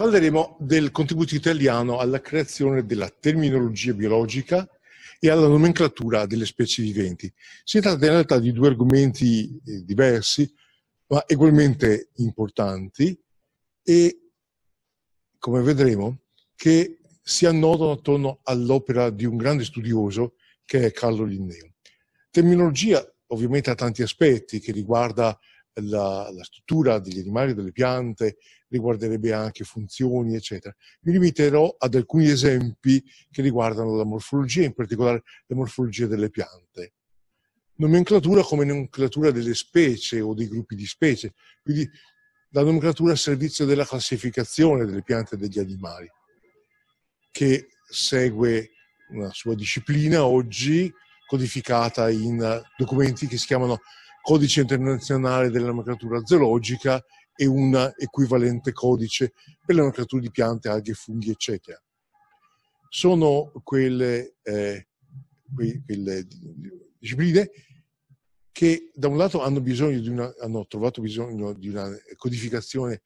Parleremo del contributo italiano alla creazione della terminologia biologica e alla nomenclatura delle specie viventi. Si tratta in realtà di due argomenti eh, diversi, ma ugualmente importanti e, come vedremo, che si annodano attorno all'opera di un grande studioso che è Carlo Linneo. Terminologia ovviamente ha tanti aspetti che riguarda la, la struttura degli animali, delle piante, riguarderebbe anche funzioni, eccetera. Mi limiterò ad alcuni esempi che riguardano la morfologia, in particolare la morfologia delle piante. Nomenclatura come nomenclatura delle specie o dei gruppi di specie, quindi la nomenclatura a servizio della classificazione delle piante e degli animali, che segue una sua disciplina oggi codificata in documenti che si chiamano Codice internazionale della nomenclatura zoologica e un equivalente codice per la nomenclatura di piante, alghe, funghi, eccetera. Sono quelle, eh, quelle, quelle discipline che da un lato hanno, bisogno di una, hanno trovato bisogno di una codificazione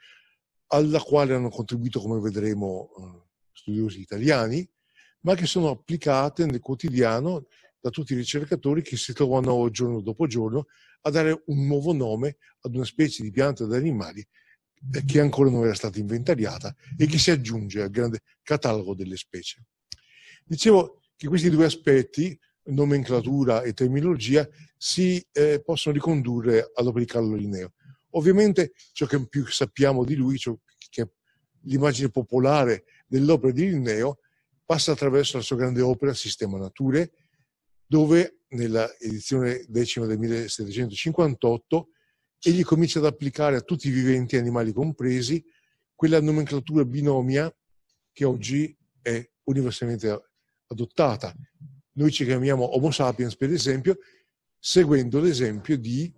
alla quale hanno contribuito, come vedremo, eh, studiosi italiani, ma che sono applicate nel quotidiano da tutti i ricercatori che si trovano giorno dopo giorno a dare un nuovo nome ad una specie di pianta ed animali che ancora non era stata inventariata e che si aggiunge al grande catalogo delle specie. Dicevo che questi due aspetti, nomenclatura e terminologia, si eh, possono ricondurre all'opera di Carlo Linneo. Ovviamente ciò che più sappiamo di lui, ciò che è l'immagine popolare dell'opera di Linneo, passa attraverso la sua grande opera Sistema Nature, dove nella edizione decima del 1758 egli comincia ad applicare a tutti i viventi, animali compresi, quella nomenclatura binomia che oggi è universalmente adottata. Noi ci chiamiamo Homo sapiens, per esempio, seguendo l'esempio di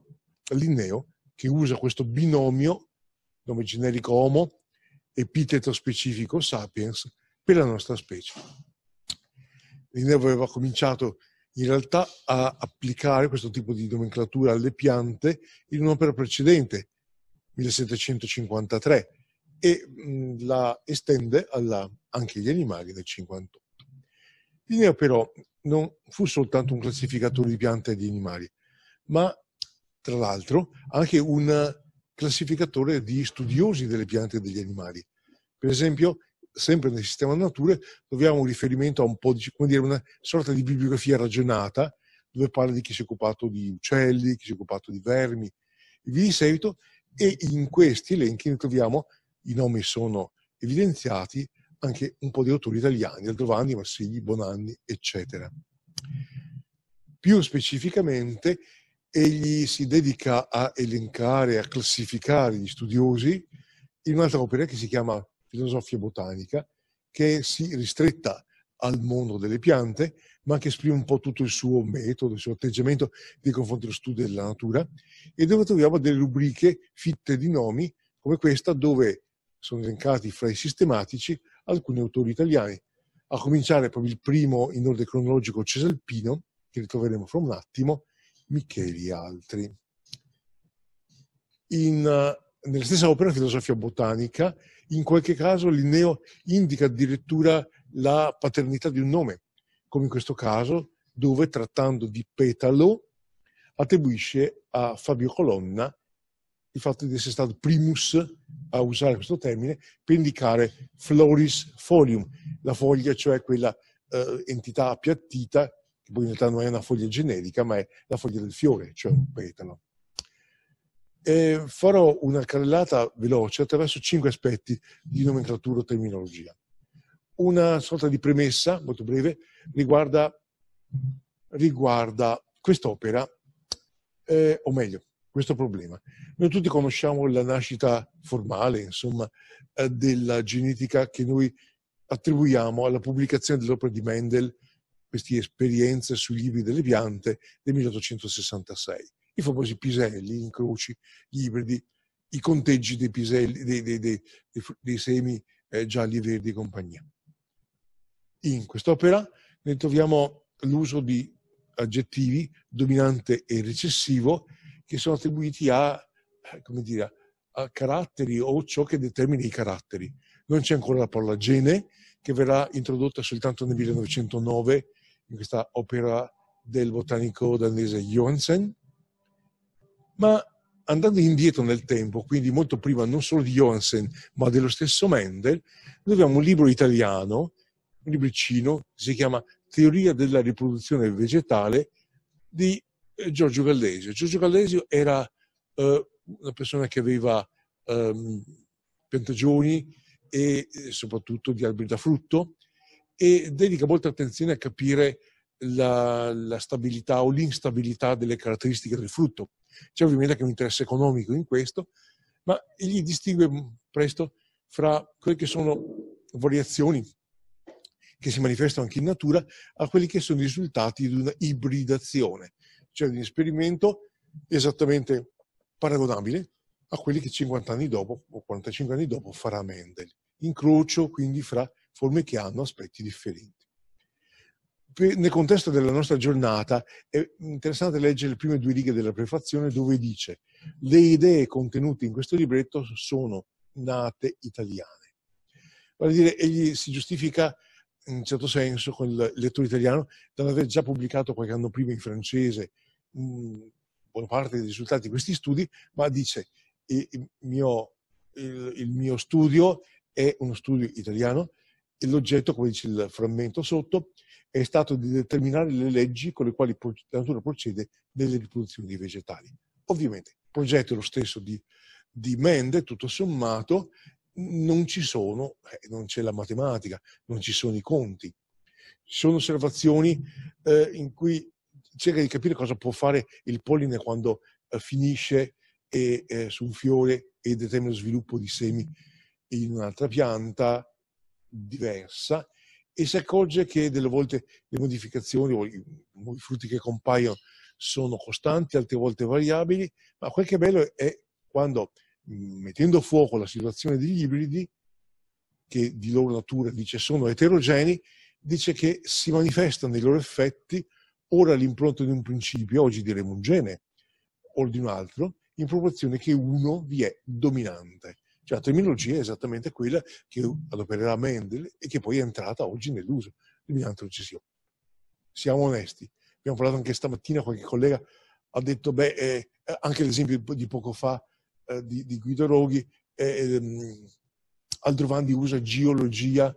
Linneo, che usa questo binomio, nome generico Homo, epiteto specifico sapiens, per la nostra specie. Linneo aveva cominciato in realtà a applicare questo tipo di nomenclatura alle piante in un'opera precedente, 1753, e mh, mm, la estende alla, anche agli animali del 58. Linneo però non fu soltanto un classificatore di piante e di animali, ma tra l'altro anche un classificatore di studiosi delle piante e degli animali. Per esempio, sempre nel sistema nature, troviamo un riferimento a un po' di, come dire, una sorta di bibliografia ragionata, dove parla di chi si è occupato di uccelli, chi si è occupato di vermi, e via di seguito, e in questi elenchi ne troviamo, i nomi sono evidenziati, anche un po' di autori italiani, Aldrovandi, Marsigli, Bonanni, eccetera. Più specificamente, egli si dedica a elencare, a classificare gli studiosi in un'altra opera che si chiama filosofia botanica che si ristretta al mondo delle piante, ma che esprime un po' tutto il suo metodo, il suo atteggiamento nei confronti dello studio della natura, e dove troviamo delle rubriche fitte di nomi, come questa, dove sono elencati fra i sistematici alcuni autori italiani, a cominciare proprio il primo in ordine cronologico Cesalpino, che ritroveremo fra un attimo, Micheli e altri. In nella stessa opera Filosofia botanica, in qualche caso Linneo indica addirittura la paternità di un nome, come in questo caso dove trattando di petalo attribuisce a Fabio Colonna il fatto di essere stato primus a usare questo termine per indicare floris folium, la foglia cioè quella eh, entità appiattita, che poi in realtà non è una foglia generica, ma è la foglia del fiore, cioè un petalo e farò una carrellata veloce attraverso cinque aspetti di nomenclatura o terminologia. Una sorta di premessa, molto breve, riguarda, riguarda quest'opera, eh, o meglio, questo problema. Noi tutti conosciamo la nascita formale, insomma, eh, della genetica che noi attribuiamo alla pubblicazione dell'opera di Mendel, queste esperienze sui libri delle piante del 1866 i famosi piselli, gli incroci, gli ibridi, i conteggi dei, piselli, dei, dei, dei, dei semi eh, gialli, verdi e compagnia. In quest'opera ne troviamo l'uso di aggettivi dominante e recessivo che sono attribuiti a, eh, dire, a caratteri o ciò che determina i caratteri. Non c'è ancora la parola gene, che verrà introdotta soltanto nel 1909 in questa opera del botanico danese Johansen, ma andando indietro nel tempo, quindi molto prima non solo di Johansen, ma dello stesso Mendel, noi abbiamo un libro italiano, un libricino, che si chiama Teoria della riproduzione vegetale di eh, Giorgio Gallesio. Giorgio Gallesio era eh, una persona che aveva ehm, eh, pentagioni e soprattutto di alberi da frutto e dedica molta attenzione a capire la, la stabilità o l'instabilità delle caratteristiche del frutto. C'è ovviamente anche un interesse economico in questo, ma egli distingue presto fra quelle che sono variazioni che si manifestano anche in natura a quelli che sono i risultati di una ibridazione, cioè di un esperimento esattamente paragonabile a quelli che 50 anni dopo o 45 anni dopo farà Mendel. Incrocio quindi fra forme che hanno aspetti differenti nel contesto della nostra giornata è interessante leggere le prime due righe della prefazione dove dice le idee contenute in questo libretto sono nate italiane. Vale a dire, egli si giustifica in un certo senso con il lettore italiano dall'aver già pubblicato qualche anno prima in francese mh, mm, buona parte dei risultati di questi studi, ma dice il mio, il, il mio studio è uno studio italiano, e l'oggetto, come dice il frammento sotto, è stato di determinare le leggi con le quali la natura procede nelle riproduzioni dei vegetali. Ovviamente il progetto è lo stesso di, di Mende, tutto sommato, non ci sono, eh, non c'è la matematica, non ci sono i conti. Ci sono osservazioni eh, in cui cerca di capire cosa può fare il polline quando eh, finisce e, eh, su un fiore e determina lo sviluppo di semi in un'altra pianta diversa e si accorge che delle volte le modificazioni o i, i frutti che compaiono sono costanti, altre volte variabili, ma quel che è bello è quando mettendo a fuoco la situazione degli ibridi, che di loro natura dice sono eterogenei, dice che si manifestano i loro effetti ora l'impronta di un principio, oggi diremo un gene, o di un altro, in proporzione che uno vi è dominante. Cioè la terminologia è esattamente quella che adopererà Mendel e che poi è entrata oggi nell'uso dell'immigrante uccisione. Siamo onesti. Abbiamo parlato anche stamattina, qualche collega ha detto, beh, eh, anche l'esempio di poco fa eh, di, di, Guido Roghi, eh, ehm, Aldrovandi usa geologia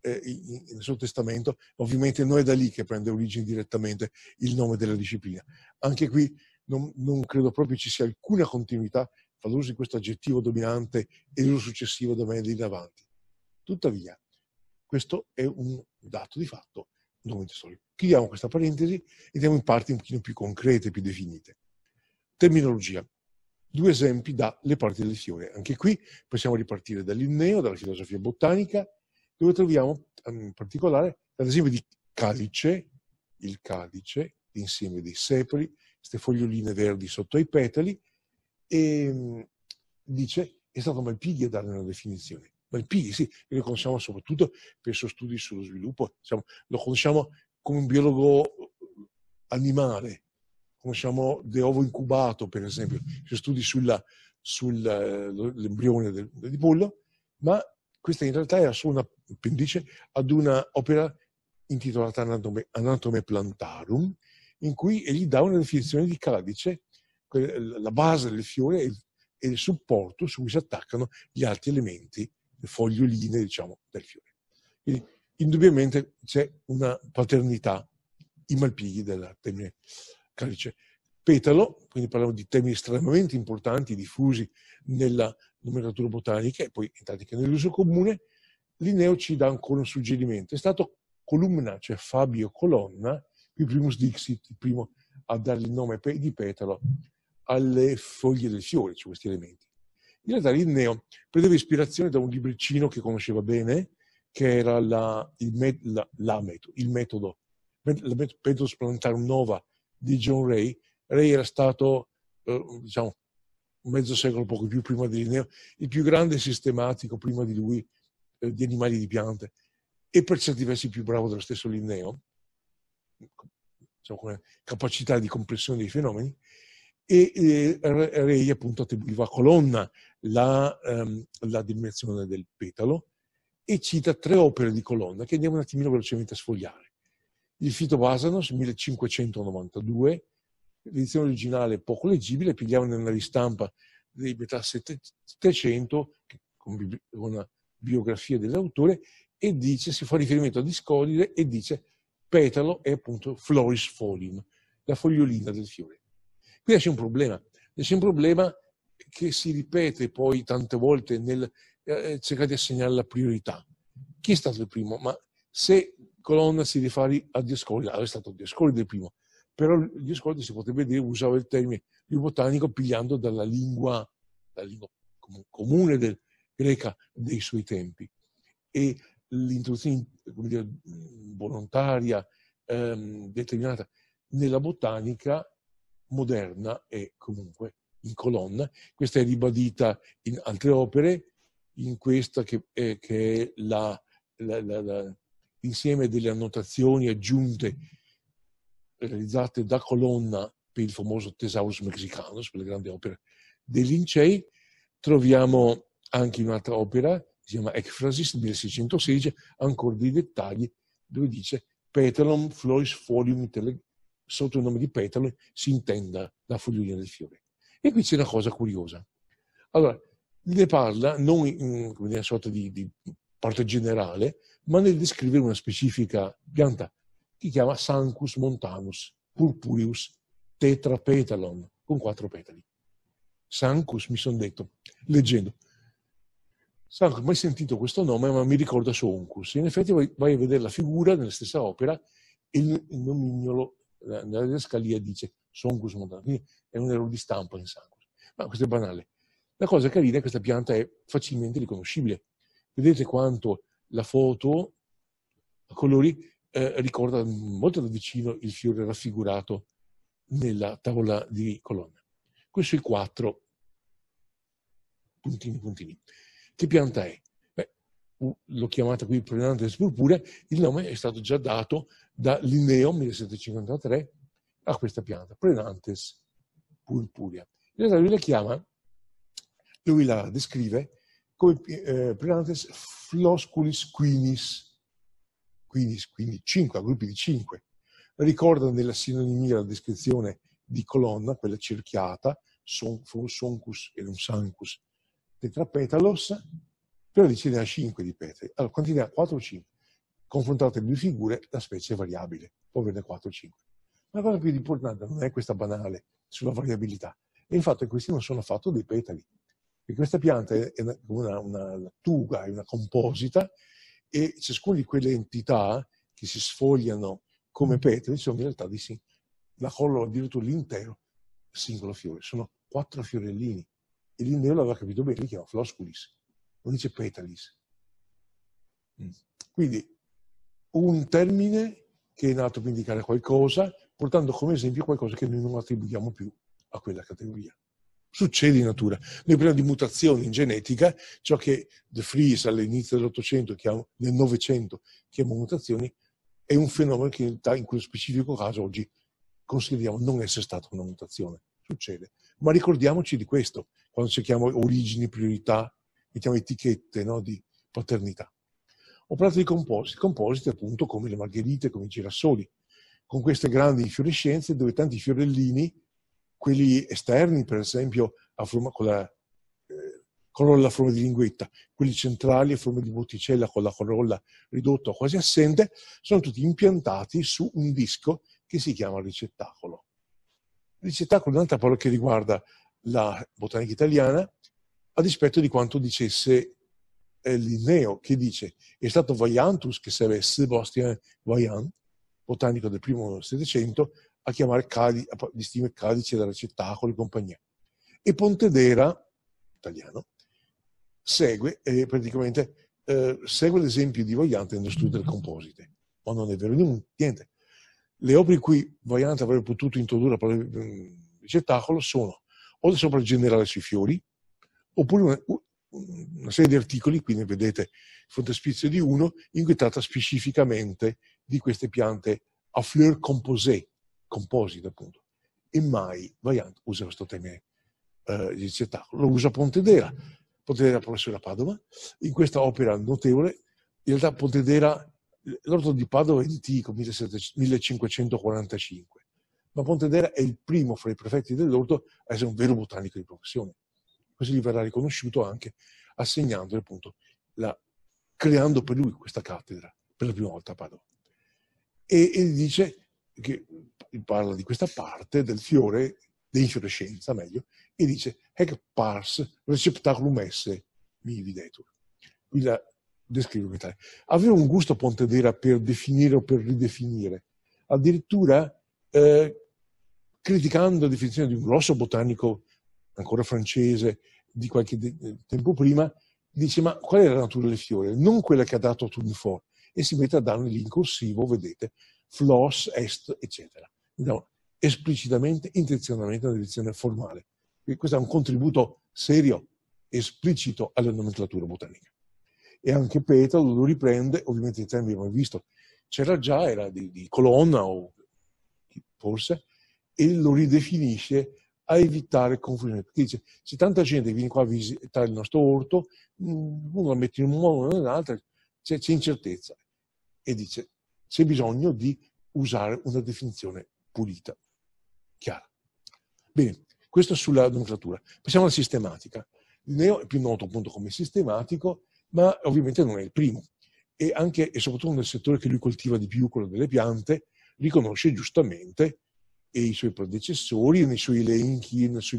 eh, in, nel suo testamento, ovviamente non è da lì che prende origine direttamente il nome della disciplina. Anche qui non, non credo proprio ci sia alcuna continuità fa l'uso di questo aggettivo dominante e l'uso successivo da me in avanti. Tuttavia, questo è un dato di fatto un documento storico. Chiudiamo questa parentesi e andiamo in parti un pochino più concrete, più definite. Terminologia. Due esempi dalle parti del lezione. Anche qui possiamo ripartire dall'Inneo, dalla filosofia botanica, dove troviamo ehm, in particolare l'esempio di calice, il calice, l'insieme dei sepoli, queste foglioline verdi sotto ai petali, e ehm, dice, è stato Malpighi a dare una definizione. Malpighi, sì, lo conosciamo soprattutto per i suoi studi sullo sviluppo, diciamo, lo conosciamo come un biologo animale, conosciamo De Ovo incubato, per esempio, i suoi studi sull'embrione del, del bullo, ma questa in realtà era solo un appendice ad un'opera intitolata Anatome, Anatome Plantarum, in cui egli dà una definizione di cadice eh, la base del fiore è il, supporto su cui si attaccano gli altri elementi, le foglioline, diciamo, del fiore. Quindi indubbiamente c'è una paternità i Malpighi del termine calice. Petalo, quindi parliamo di temi estremamente importanti, diffusi nella nomenclatura botanica e poi entrati anche nell'uso comune, Linneo ci dà ancora un suggerimento. È stato Columna, cioè Fabio Colonna, qui primus dixit, il primo a dargli il nome di Petalo, alle foglie del fiore su cioè questi elementi. In realtà Linneo prendeva ispirazione da un libricino che conosceva bene, che era la, il, met, la, la metodo, il metodo, la metodo planetarum nova di John Ray. Ray era stato, eh, diciamo, mezzo secolo, poco più prima di Linneo, il più grande sistematico prima di lui eh, di animali e di piante e per certi versi più bravo dello stesso Linneo, diciamo, come capacità di comprensione dei fenomeni, e eh, Rei appunto attribuiva a Colonna la, ehm, la, dimensione del petalo e cita tre opere di Colonna che andiamo un attimino velocemente a sfogliare. Il Fito Basanos, 1592, l'edizione originale poco leggibile, pigliava nella ristampa dei metà Settecento con una biografia dell'autore e dice, si fa riferimento a Discodide e dice petalo è appunto floris folium, la fogliolina del fiore Qui c'è un problema, c'è un problema che si ripete poi tante volte nel eh, eh cercare di assegnare la priorità. Chi è stato il primo? Ma se Colonna si rifà a Dioscoride, allora è stato Dioscoride del primo, però Dioscoride si potrebbe dire, usava il termine più botanico pigliando dalla lingua, dalla lingua comune del, greca dei suoi tempi. E l'introduzione dire, volontaria, ehm, determinata nella botanica, moderna e comunque in colonna. Questa è ribadita in altre opere, in questa che, è, che è la, la, la, l'insieme delle annotazioni aggiunte realizzate da colonna per il famoso Tesaurus Mexicanus, per le grandi opere dei Lincei. Troviamo anche un'altra opera, si chiama Ecphrasis 1616, ancora dei dettagli, dove dice Petalum Flois folium sotto il nome di petalo si intenda la fogliolina del fiore. E qui c'è una cosa curiosa. Allora, ne parla non in una sorta di, di parte generale, ma nel descrivere una specifica pianta che chiama Sancus montanus purpureus tetrapetalon, con quattro petali. Sancus, mi sono detto, leggendo. Sancus, mai sentito questo nome, ma mi ricorda Soncus. In effetti vai, a vedere la figura nella stessa opera e il nomignolo nella didascalia dice Songus montana, quindi è un errore di stampa in sangue. Ma questo è banale. La cosa carina è che questa pianta è facilmente riconoscibile. Vedete quanto la foto a colori eh, ricorda molto da vicino il fiore raffigurato nella tavola di colonna. Questi sono i quattro puntini puntini. Che pianta è? l'ho chiamata qui Prenante e Spurpure, il nome è stato già dato da Linneo 1753 a questa pianta, Prenantes purpurea. In realtà lui la chiama, lui la descrive come eh, Prenantes flosculis quinis, quinis, quindi 5, a gruppi di 5. Ricorda nella sinonimia la descrizione di colonna, quella cerchiata, son, soncus e non sancus, tetrapetalos, però dice ne ha 5 di petri. Allora, quanti ne ha? 4 o 5? Confrontate le due figure, la specie è variabile, può averne 4 o 5. Ma la cosa più importante non è questa banale sulla variabilità, è il fatto che questi non sono affatto dei petali. E questa pianta è una, una, una tuga, è una composita, e ciascuna di quelle entità che si sfogliano come mm. petri sono in realtà di sì, la collo addirittura l'intero singolo fiore. Sono quattro fiorellini. E l'Inneo l'aveva capito bene, li chiama flosculis lo dice Petalis. Mm. Quindi un termine che è nato per indicare qualcosa, portando come esempio qualcosa che noi non attribuiamo più a quella categoria. Succede in natura. Noi parliamo di mutazioni in genetica, ciò che De Vries all'inizio dell'Ottocento, nel Novecento, chiama mutazioni, è un fenomeno che in, in quello specifico caso oggi consideriamo non essere stata una mutazione. Succede. Ma ricordiamoci di questo, quando cerchiamo origini, priorità, mettiamo etichette no, di paternità. Ho parlato di compositi, compositi appunto come le margherite, come i girasoli, con queste grandi infiorescenze dove tanti fiorellini, quelli esterni per esempio a forma, con la eh, corolla a forma di linguetta, quelli centrali a forma di botticella con la corolla ridotta o quasi assente, sono tutti impiantati su un disco che si chiama ricettacolo. Il ricettacolo è un'altra parola che riguarda la botanica italiana, a dispetto di quanto dicesse eh, Linneo, che dice è stato Vaiantus, che sarebbe Sebastian Vaillant, botanico del primo Settecento, a chiamare cali, a distinguere calice dal recettacolo e compagnia. E Pontedera, italiano, segue eh, praticamente eh, segue l'esempio di Vaillant nello studio delle composite, ma non è vero niente. Le opere in cui Vaillant avrebbe potuto introdurre il parola ricettacolo sono o da sopra il generale sui fiori, oppure una, una serie di articoli, qui ne vedete il frontespizio di uno, in cui tratta specificamente di queste piante a fleur composé, composite appunto. E mai Vaillant usa questo termine eh, di spettacolo, lo usa Pontedera, Pontedera professore a Padova, in questa opera notevole, in realtà Pontedera, l'orto di Padova è antico, 1545, ma Pontedera è il primo fra i prefetti dell'orto a essere un vero botanico di professione così gli verrà riconosciuto anche assegnandole appunto, la, creando per lui questa cattedra, per la prima volta a Padova. E, e dice che parla di questa parte del fiore dell'infiorescenza, meglio, e dice Hec pars receptaculum esse vividetur. Qui la descrivo in Italia. Aveva un gusto Pontedera per definire o per ridefinire, addirittura eh, criticando la definizione di un grosso botanico ancora francese, di qualche tempo prima, dice ma qual è la natura del fiore? Non quella che ha dato a Tournefort e si mette a dare in corsivo, vedete, flos, est, eccetera. No, esplicitamente, intenzionalmente una direzione formale. Quindi questo è un contributo serio, esplicito alla nomenclatura botanica. E anche Petal lo riprende, ovviamente i termini abbiamo visto, c'era già, era di, di colonna o forse, e lo ridefinisce a evitare confusione, perché dice c'è tanta gente che viene qua a visitare il nostro orto, mm, uno la mette in un modo o nell'altro, c'è, incertezza e dice c'è bisogno di usare una definizione pulita, chiara. Bene, questo sulla nomenclatura. Passiamo alla sistematica. Il Neo è più noto appunto come sistematico, ma ovviamente non è il primo. E anche e soprattutto nel settore che lui coltiva di più, quello delle piante, riconosce giustamente e i suoi predecessori nei suoi elenchi, nella sua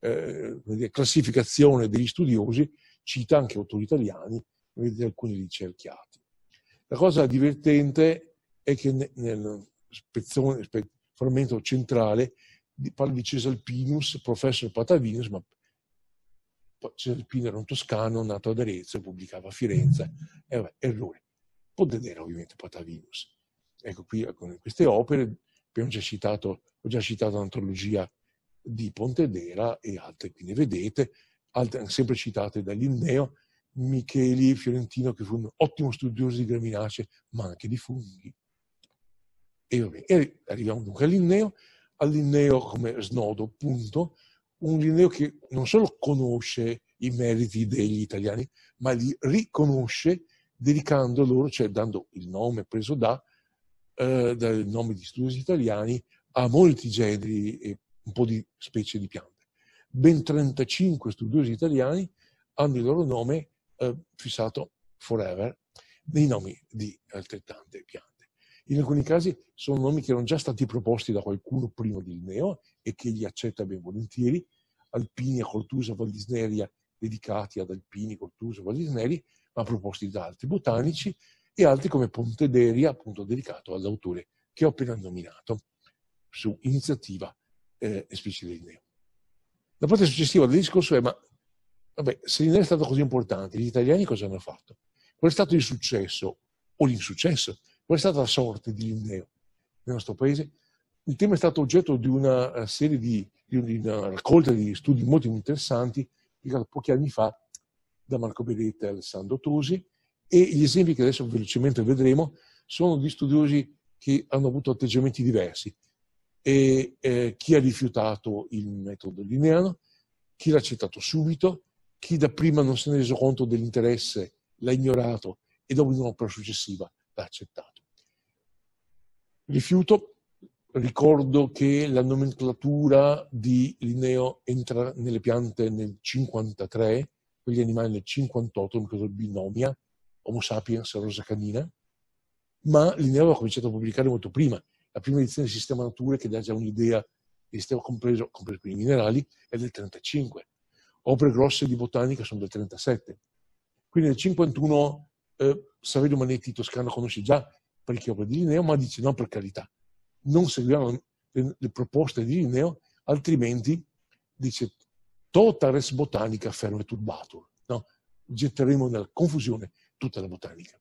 eh, classificazione degli studiosi, cita anche autori italiani, vedete alcuni ricerchiati. La cosa divertente è che nel spezzone, frammento centrale parla di Cesalpinus, professor Patavinus, ma Cesalpinus era un toscano nato ad Arezzo, pubblicava a Firenze, e errore. Potete vedere ovviamente Patavinus. Ecco qui alcune queste opere, abbiamo già citato, ho già citato l'antologia di Pontedera e altre, quindi vedete, altre, sempre citate da Linneo, Micheli Fiorentino, che fu un ottimo studioso di graminacee, ma anche di funghi. E, vabbè, e arriviamo dunque all'Inneo, all'Inneo come snodo, appunto, un Linneo che non solo conosce i meriti degli italiani, ma li riconosce dedicando loro, cioè dando il nome preso da, eh, dal nome di studiosi italiani a molti generi e un po' di specie di piante. Ben 35 studiosi italiani hanno il loro nome eh, fissato forever nei nomi di altrettante piante. In alcuni casi sono nomi che erano già stati proposti da qualcuno prima di Linneo e che li accetta ben volentieri, Alpinia, Cortusa, Valdisneria, dedicati ad Alpini, Cortuso, Valdisneri, ma proposti da altri botanici, e altri come Pontederia, appunto dedicato all'autore che ho appena nominato, su iniziativa eh, esplicita di Neo. La parte successiva del discorso è, ma vabbè, se non è stato così importante, gli italiani cosa hanno fatto? Qual è stato il successo o l'insuccesso? Qual è stata la sorte di Linneo nel nostro paese? Il tema è stato oggetto di una eh, serie di, di una raccolta di studi molto interessanti, pochi anni fa da Marco Benedetti e Alessandro Tosi, e gli esempi che adesso velocemente vedremo sono di studiosi che hanno avuto atteggiamenti diversi. E, eh, chi ha rifiutato il metodo lineano, chi l'ha accettato subito, chi dapprima prima non si è reso conto dell'interesse l'ha ignorato e dopo in un'opera successiva l'ha accettato. Rifiuto, ricordo che la nomenclatura di Linneo entra nelle piante nel 1953, quegli animali nel 1958, la binomia, Homo sapiens, Rosa Canina, ma Linneo aveva cominciato a pubblicare molto prima. La prima edizione del Sistema Nature, che dà già un'idea del sistema compreso, compreso i minerali, è del 35. Opere grosse di botanica sono del 37. Quindi nel 51 eh, Saverio Manetti Toscano conosce già parecchie opere di Linneo, ma dice no per carità, non seguiamo le, le proposte di Linneo, altrimenti dice tota res botanica ferme turbatur. No? Getteremo nella confusione tutta la botanica.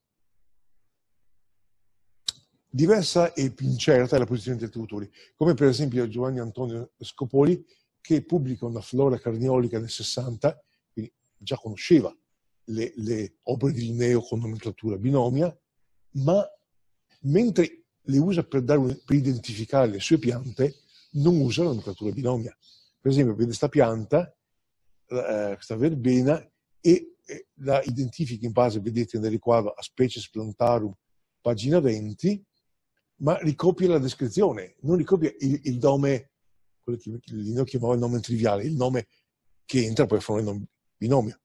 Diversa e più incerta è la posizione di altri autori, come per esempio Giovanni Antonio Scopoli, che pubblica una flora carniolica nel 60, quindi già conosceva le, le opere di Linneo con nomenclatura binomia, ma mentre le usa per, dare, per, identificare le sue piante, non usa la nomenclatura binomia. Per esempio, vede questa pianta, eh, questa verbena, e la identifica in base, vedete nel riquadro, a Species Plantarum, pagina 20, ma ricopia la descrizione, non ricopia il, il nome, quello che Lino chiamava il nome triviale, il nome che entra poi a formare il binomio.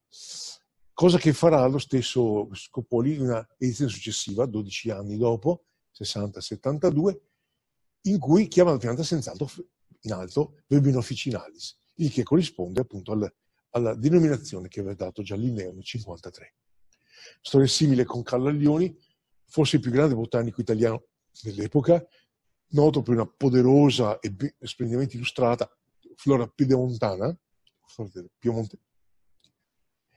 Cosa che farà lo stesso Scopoli in una edizione successiva, 12 anni dopo, 60-72, in cui chiama la pianta senz'altro in alto Verbino officinalis, il che corrisponde appunto al alla denominazione che aveva dato già Linneo nel 1953. Storia simile con Callaglioni, forse il più grande botanico italiano dell'epoca, noto per una poderosa e splendidamente illustrata flora piemontana.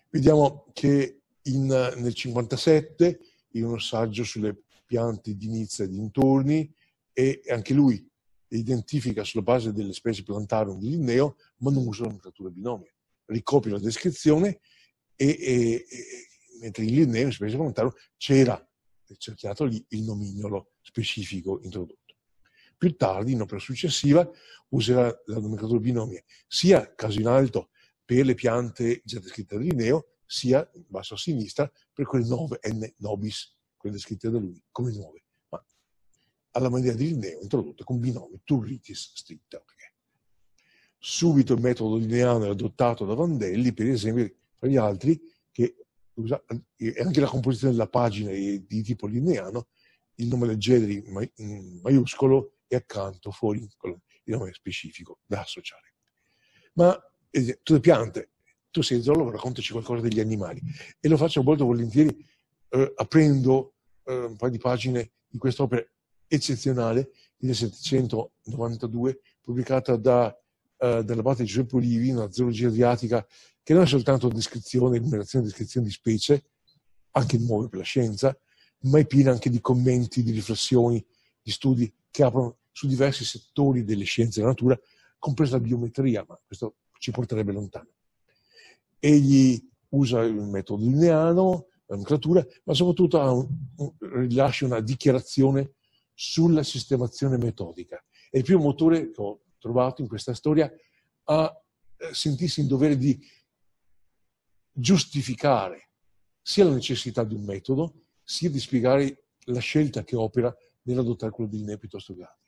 Vediamo che in, nel 1957, in un saggio sulle piante di Nizza e dintorni, e anche lui identifica sulla base delle specie plantarum di Linneo, ma non usa la nomenclatura binomia ricopre la descrizione e, e, e mentre in Linneo, in specie volontario, c'era cerchiato lì il nomignolo specifico introdotto. Più tardi, in opera successiva, userà la nomenclatura binomia sia caso in alto per le piante già descritte da Linneo, sia in basso a sinistra per quelle 9 N nobis, quelle descritte da lui come nuove, ma alla maniera di Linneo introdotte con binomi turritis stricta subito il metodo lineare adottato da Vandelli, per esempio, tra gli altri, che anche la composizione della pagina di tipo lineano, il nome leggeri maiuscolo e accanto fuori il nome specifico da associare. Ma eh, tu le piante, tu sei zoologo, raccontaci qualcosa degli animali e lo faccio molto volentieri eh, aprendo eh, un paio di pagine di quest'opera eccezionale 1792 pubblicata da eh, della parte di Giuseppe Olivi, una zoologia asiatica, che non è soltanto descrizione, numerazione e descrizione di specie, anche nuove per la scienza, ma è piena anche di commenti, di riflessioni, di studi che aprono su diversi settori delle scienze della natura, compresa la biometria, ma questo ci porterebbe lontano. Egli usa il metodo lineano, la nomenclatura, ma soprattutto un, un, rilascia una dichiarazione sulla sistemazione metodica. È il primo motore, che ho trovato in questa storia a eh, sentirsi in dovere di giustificare sia la necessità di un metodo, sia di spiegare la scelta che opera nell'adottare quello di linee piuttosto che altri.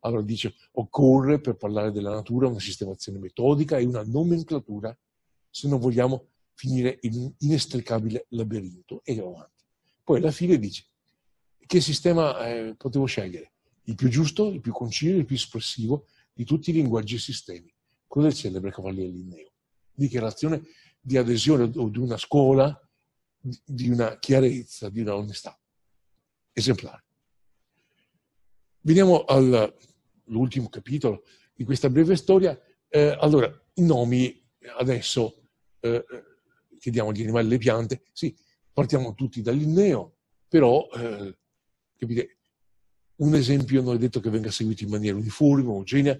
Allora dice, occorre per parlare della natura una sistemazione metodica e una nomenclatura se non vogliamo finire in un inestricabile labirinto e avanti. Poi alla fine dice, che sistema eh, potevo scegliere? Il più giusto, il più conciso, il più espressivo, di tutti i linguaggi e sistemi, quello del celebre Cavaliere Linneo. Dichiarazione di adesione o di una scuola, di una chiarezza, di una onestà esemplare. Veniamo all'ultimo capitolo di questa breve storia. Eh, allora, i nomi adesso eh, che agli animali e alle piante, sì, partiamo tutti dall'inneo, però eh, capite, un esempio non è detto che venga seguito in maniera uniforme, omogenea,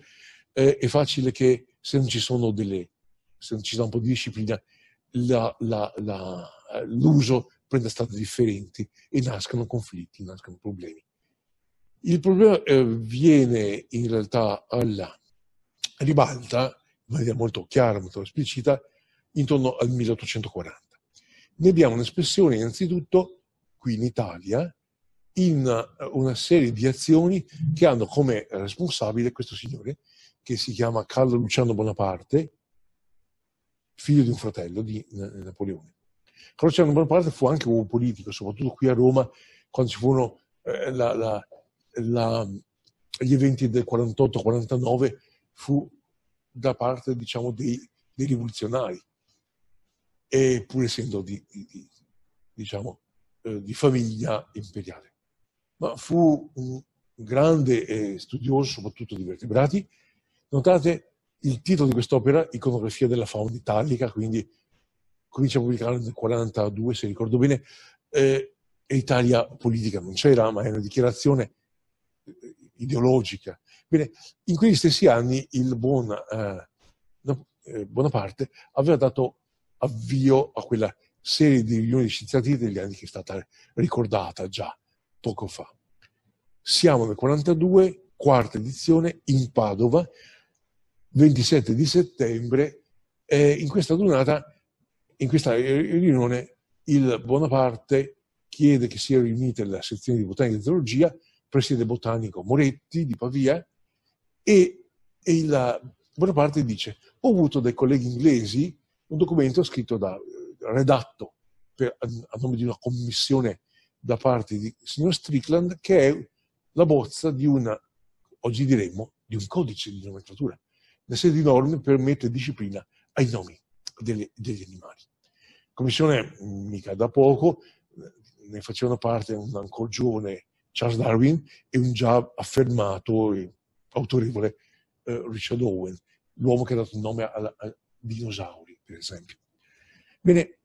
eh, è facile che se non ci sono delle, se non ci sono un po' di disciplina, la, la, la, l'uso prenda strade differenti e nascano conflitti, nascano problemi. Il problema eh, viene in realtà alla ribalta, in maniera molto chiara, molto esplicita, intorno al 1840. Ne abbiamo un'espressione innanzitutto qui in Italia, in eh, una serie di azioni che hanno come responsabile questo signore che si chiama Carlo Luciano Bonaparte, figlio di un fratello di eh, Napoleone. Carlo Luciano Bonaparte fu anche un politico, soprattutto qui a Roma, quando ci furono eh, la, la, la, gli eventi del 48-49, fu da parte diciamo, dei, dei rivoluzionari, e pur essendo di, di, di, diciamo, eh, di famiglia imperiale ma fu un grande studioso soprattutto di vertebrati. Notate il titolo di quest'opera, Iconografia della fauna italica, quindi comincia a pubblicare nel 1942, se ricordo bene, eh, e Italia politica non c'era, ma è una dichiarazione eh, ideologica. Bene, in quegli stessi anni il buon eh, eh, Bonaparte aveva dato avvio a quella serie di riunioni di scienziati degli anni che è stata ricordata già poco fa. Siamo nel 42, quarta edizione, in Padova, 27 di settembre, e in questa donata, in questa eh, riunione, il Bonaparte chiede che sia riunita la sezione di botanica e zoologia, presiede botanico Moretti di Pavia, e, e il eh, Bonaparte dice, ho avuto dai colleghi inglesi un documento scritto da, eh, redatto per, a nome di una commissione da parte di signor Strickland che è la bozza di una, oggi diremmo, di un codice di nomenclatura, La serie di norme permette mettere disciplina ai nomi delle, degli animali. Commissione mica da poco, ne facevano parte un giovane Charles Darwin e un già affermato e autorevole eh, Richard Owen, l'uomo che ha dato il nome ai dinosauri, per esempio. Bene,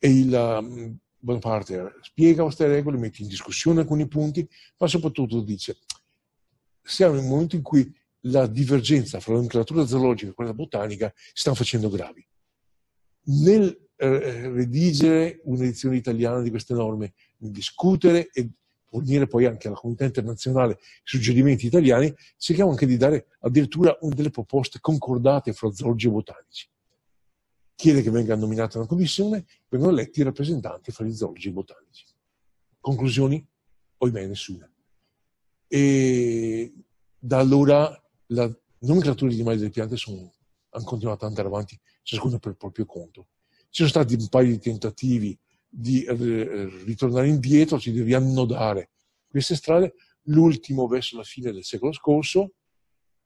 il, um, Bonparter spiega queste regole, mette in discussione alcuni punti, ma soprattutto dice siamo in un momento in cui la divergenza fra la zoologica e quella botanica si stanno facendo gravi. Nel eh, redigere un'edizione italiana di queste norme, nel discutere e fornire poi anche alla comunità internazionale suggerimenti italiani, cerchiamo anche di dare addirittura delle proposte concordate fra zoologi e botanici chiede che venga nominata una commissione, vengono eletti i rappresentanti fra gli zoologi e i botanici. Conclusioni? Oimè, nessuna. E da allora la nomenclatura di animali delle piante sono, hanno continuato ad andare avanti, ciascuno per il proprio conto. Ci sono stati un paio di tentativi di eh, ritornare indietro, cioè di riannodare queste strade, l'ultimo verso la fine del secolo scorso,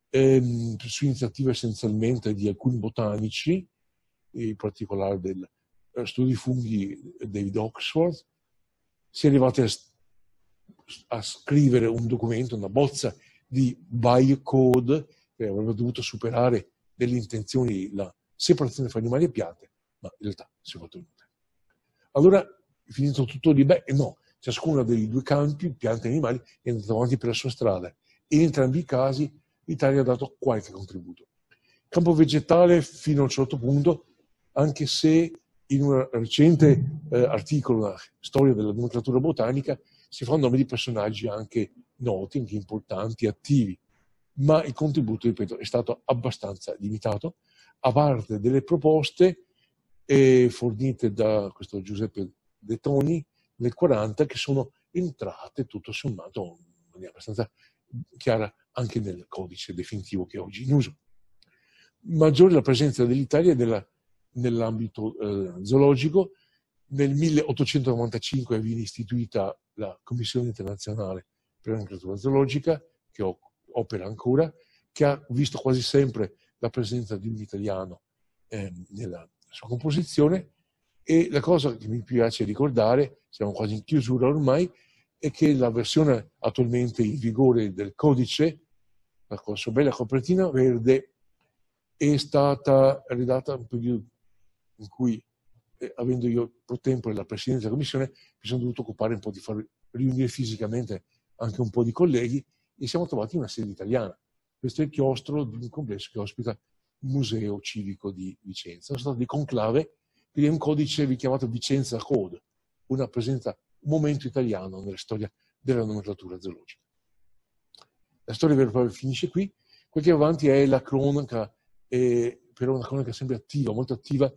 ehm, su iniziativa essenzialmente di alcuni botanici, in particolare del eh, studio di funghi David Oxford, si è arrivati a, a scrivere un documento, una bozza di biocode che avrebbe dovuto superare delle intenzioni la separazione fra animali e piante, ma in realtà si è fatto ottenuta. Allora, finito tutto lì, beh, no, ciascuno dei due campi, piante e animali, è andato avanti per la sua strada. E in entrambi i casi l'Italia ha dato qualche contributo. Campo vegetale fino a un certo punto, anche se in un recente eh, articolo, Storia della nomenclatura botanica, si fanno nomi di personaggi anche noti, anche importanti, attivi, ma il contributo, ripeto, è stato abbastanza limitato, a parte delle proposte eh, fornite da questo Giuseppe De Toni nel 40, che sono entrate tutto sommato in maniera abbastanza chiara anche nel codice definitivo che è oggi in uso. Maggiore la presenza dell'Italia e della nell'ambito eh, zoologico. Nel 1895 viene istituita la Commissione internazionale per la creatura zoologica, che opera ancora, che ha visto quasi sempre la presenza di un italiano eh, nella sua composizione. E la cosa che mi piace ricordare, siamo quasi in chiusura ormai, è che la versione attualmente in vigore del codice, la sua bella copertina verde, è stata redatta un periodo in cui, eh, avendo io pro tempore la presidenza della commissione, mi sono dovuto occupare un po' di far riunire fisicamente anche un po' di colleghi e siamo trovati in una sede italiana. Questo è il chiostro di un complesso che ospita il Museo Civico di Vicenza. Sono stato di conclave quindi è un codice richiamato Vicenza Code, una presenza, un momento italiano nella storia della nomenclatura zoologica. La storia vera e propria finisce qui, quel che avanti è la cronaca, eh, però una cronaca sempre attiva, molto attiva,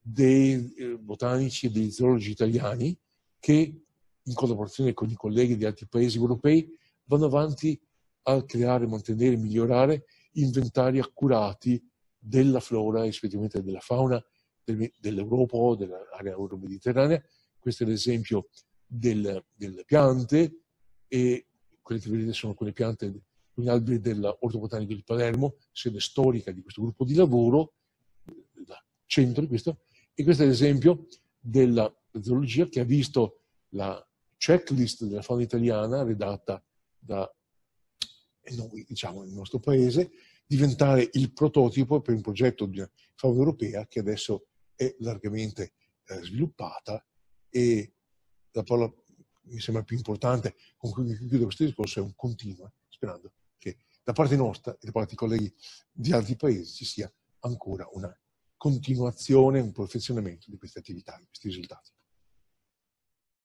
dei eh, botanici e degli zoologi italiani che, in collaborazione con i colleghi di altri paesi europei, vanno avanti a creare, mantenere, migliorare inventari accurati della flora e specialmente della fauna dell'Europa, o dell'area euro-mediterranea. Questo è l'esempio del, delle piante e quelle che vedete sono quelle piante, gli alberi dell'ortobotanico di Palermo, sede storica di questo gruppo di lavoro, centro di questo, e questo è l'esempio della metodologia che ha visto la checklist della fauna italiana redatta da noi, diciamo, nel nostro paese, diventare il prototipo per un progetto di fauna europea che adesso è largamente eh, sviluppata e la parola mi sembra più importante con cui chiudo questo discorso è un continuo, sperando che da parte nostra e da parte dei colleghi di altri paesi ci sia ancora una continuazione un perfezionamento di queste attività, di questi risultati.